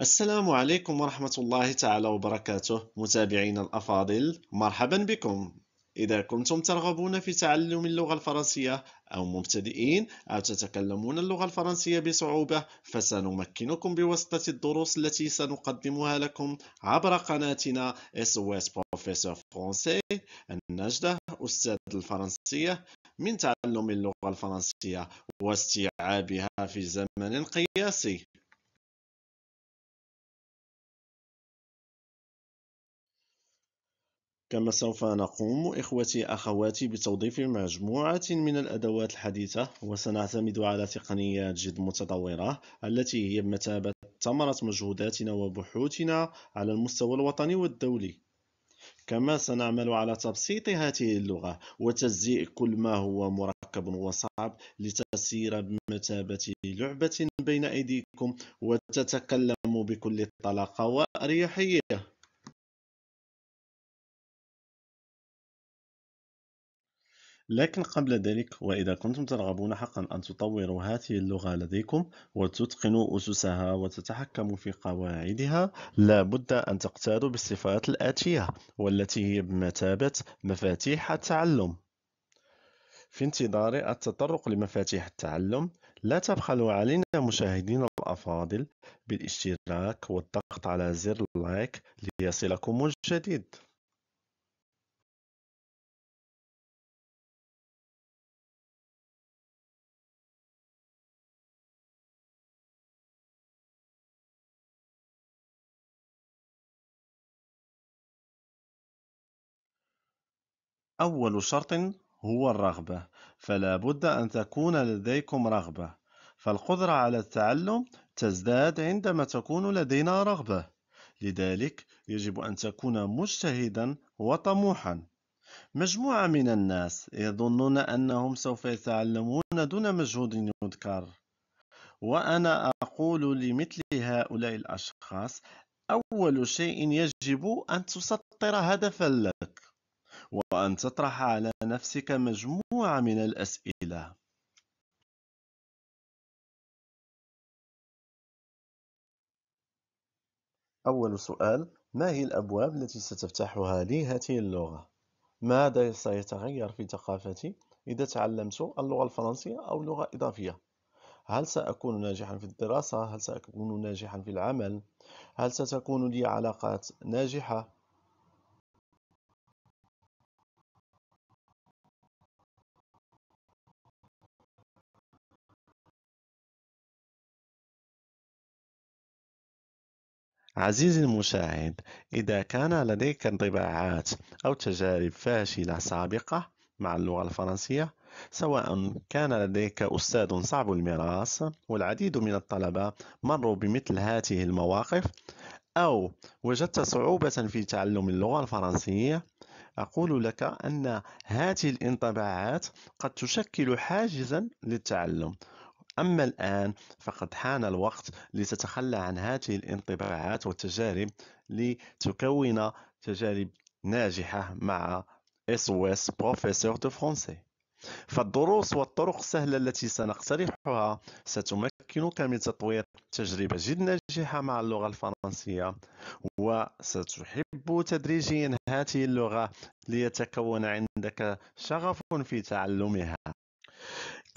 السلام عليكم ورحمة الله تعالى وبركاته متابعينا الأفاضل مرحبا بكم إذا كنتم ترغبون في تعلم اللغة الفرنسية أو مبتدئين أو تتكلمون اللغة الفرنسية بصعوبة فسنمكنكم بواسطة الدروس التي سنقدمها لكم عبر قناتنا SOS Professor Français النجدة أستاذ الفرنسية من تعلم اللغة الفرنسية واستيعابها في زمن قياسي كما سوف نقوم إخوتي أخواتي بتوظيف مجموعة من الأدوات الحديثة وسنعتمد على تقنيات جد متطورة التي هي بمثابة ثمرة مجهوداتنا وبحوثنا على المستوى الوطني والدولي كما سنعمل على تبسيط هذه اللغة وتجزيء كل ما هو مركب وصعب لتسير بمثابة لعبة بين أيديكم وتتكلم بكل طلاقة وأريحية لكن قبل ذلك وإذا كنتم ترغبون حقا أن تطوروا هذه اللغة لديكم وتتقنوا أسسها وتتحكموا في قواعدها لابد أن تقتادوا بالصفات الآتية والتي هي بمثابة مفاتيح التعلم في انتظار التطرق لمفاتيح التعلم لا تبخلوا علينا مشاهدين الأفاضل بالاشتراك والضغط على زر لايك ليصلكم الجديد أول شرط هو الرغبة فلا بد أن تكون لديكم رغبة فالقدرة على التعلم تزداد عندما تكون لدينا رغبة لذلك يجب أن تكون مجتهدا وطموحا مجموعة من الناس يظنون أنهم سوف يتعلمون دون مجهود يذكر وأنا أقول لمثل هؤلاء الأشخاص أول شيء يجب أن تسطر هدفا لك وأن تطرح على نفسك مجموعة من الأسئلة. أول سؤال: ما هي الأبواب التي ستفتحها لي هذه اللغة؟ ماذا سيتغير في ثقافتي إذا تعلمت اللغة الفرنسية أو لغة إضافية؟ هل سأكون ناجحا في الدراسة؟ هل سأكون ناجحا في العمل؟ هل ستكون لي علاقات ناجحة؟ عزيزي المشاهد إذا كان لديك انطباعات أو تجارب فاشلة سابقة مع اللغة الفرنسية سواء كان لديك أستاذ صعب المراس والعديد من الطلبة مروا بمثل هذه المواقف أو وجدت صعوبة في تعلم اللغة الفرنسية أقول لك أن هذه الانطباعات قد تشكل حاجزا للتعلم أما الآن فقد حان الوقت لتتخلى عن هذه الانطباعات والتجارب لتكون تجارب ناجحة مع SOS Professeur de Français فالدروس والطرق السهلة التي سنقترحها ستمكنك من تطوير تجربة جد ناجحة مع اللغة الفرنسية وستحب تدريجيا هذه اللغة ليتكون عندك شغف في تعلمها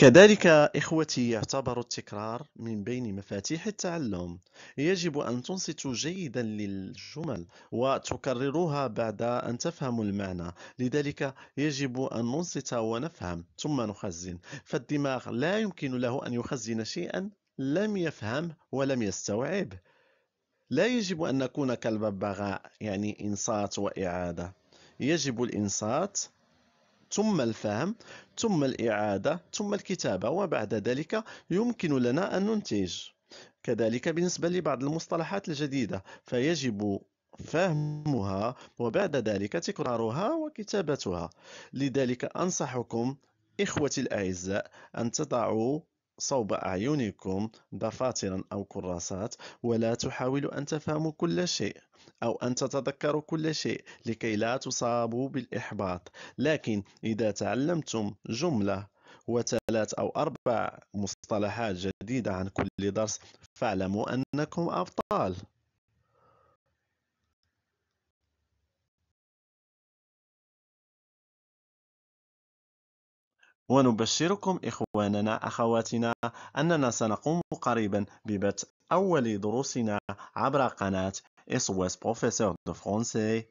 كذلك إخوتي يعتبر التكرار من بين مفاتيح التعلم يجب أن تنصتوا جيدا للجمل وتكرروها بعد أن تفهموا المعنى لذلك يجب أن ننصت ونفهم ثم نخزن فالدماغ لا يمكن له أن يخزن شيئا لم يفهم ولم يستوعب لا يجب أن نكون كالببغاء يعني إنصات وإعادة يجب الإنصات ثم الفهم ثم الإعادة ثم الكتابة وبعد ذلك يمكن لنا أن ننتج كذلك بالنسبة لبعض المصطلحات الجديدة فيجب فهمها وبعد ذلك تكرارها وكتابتها لذلك أنصحكم إخوتي الأعزاء أن تضعوا صوب أعينكم دفاترا أو كراسات ولا تحاولوا أن تفهموا كل شيء أو أن تتذكروا كل شيء لكي لا تصابوا بالإحباط لكن إذا تعلمتم جملة وثلاث أو أربع مصطلحات جديدة عن كل درس فاعلموا أنكم أبطال ونبشركم إخواننا أخواتنا أننا سنقوم قريبا ببث أول دروسنا عبر قناة إسواس بروفيسور دو فرونسي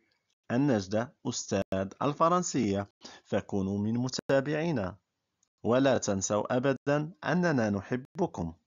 النجدة أستاذ الفرنسية فكونوا من متابعينا ولا تنسوا أبدا أننا نحبكم